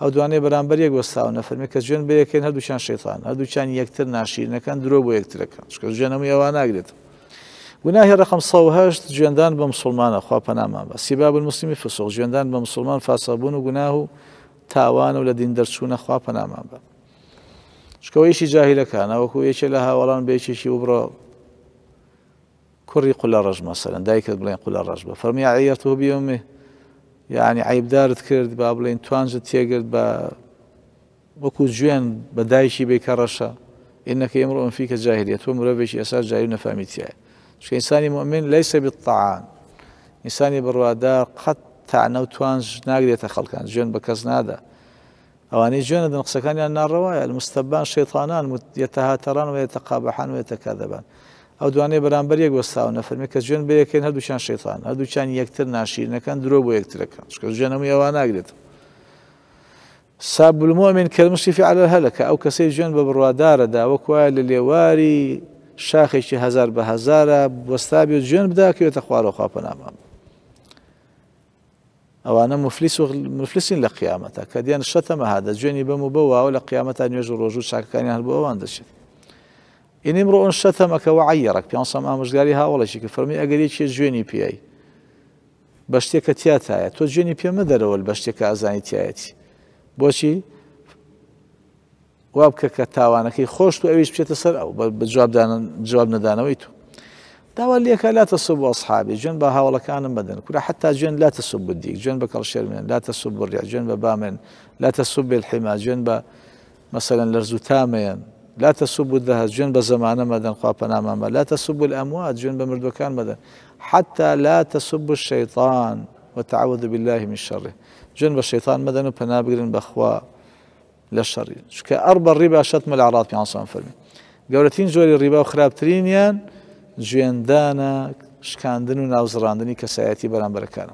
ئەو دوانەیە بەرامبەر یەک وەستاو نەفەرمی کە ژێن بە یەکەن هەردووچان شێتان هەردووچان یەکتر ناشیرنەکان درۆ بۆ یەکترەکان شکە ژێنەمە ئەوە ناگرێت گوناهی رقم سەهشت ژێندان بە مسلمانە خوا پەنامان بە سیباب مسلمی فسۆق ژێندان بە مسلمان فاسەبوون و گوناه و تاوان و لە دین دەرچوونە خوا پەنامان بە شکەوەیشی جاهیلەکان ئەوەکو یەکێ لە هاوەڵان بێکێکی وبڕۆ کوڕی قولە ڕژمە سەرەن دایکت بڵێن قولە ڕژ بە فەرمی عەتۆ بیێمێ يعني عيب دارت كرد بابلين توانز تيجرد با وەکو جوێن بدايشي بكرشا إنك امرؤ فيك جاهلية ومربش أساس جاهلون فاميتيا شكا إنساني مؤمن ليس بالطعان إنساني بروادار قد تعنى وتوانج ناقدية كان جون بكز نادا أواني جون هذا نقص كان النار رواية المستبان شيطانان يتهاتران ويتقابحان ويتكاذبان او دوانه یک ئەو که جن یەک وەستاو هر دوشان شیطان هر دوشان یکتر ناشیر نکن درو بو یکتر کن شکر شکە ژێنەمو ئەوە ناگرێت ساب المؤمن كالمشرف علی الهلكة أو کسی جن ببروادارة دا وکوه وكوا شاخی شاخشی هزار به هزار بە هزارە وەستابی و جوێن بداکەوێتە خوارەوە خواپەنامان. ئەوانە مفلس و مفلسین لقیامتا قیامەتە کە دیان شەتەمە هادە جوێنی بەم و بەواوە لە قیامەتان نوێژ و ڕۆژ و چاکەکانیان هەڵبەوەوان ئینیم ڕۆن شەتەمەکەەوە عیرەک پیانسەم ئامژگاری هاوڵێکی کە فەرمی ئەگەرێکی گوێنی پیایی بە شتێکە تیاتایە تۆ گوێنی پێمە دەرەوە بە شتێکە ئازانی تایەتی بۆچی وا بکە کە تاوانەکەی خۆش و ئەویش بچێتە سەر ئەو جواب نەدانەوەی تو داوا لێکە لا تەسب بۆ ئەسحابی جوێن بە هاوڵەکانم بدەن کورا حتا جوێن لا تەسب بدیک جوێن بە کەڵشێرمێن لا تەسب بڕیا جوێن بە بامێن لا تەسب بێ حیما جوێن بە مەسەرەن لەرزوو تامەیەن لا تسبوا الذهب جن الزمان مدن خوابنا ماما لا تسبوا الأموات جن بمردوكان مدن حتى لا تسبوا الشيطان وتعوذ بالله من شره جن بالشيطان مدن وبنابقرن بخوا للشر شكا أربع الربا شتم الأعراض بيان صلى فرمي قولتين جوري الربا وخرابترين جويندانا شكاندن دني كساياتي بران بركانم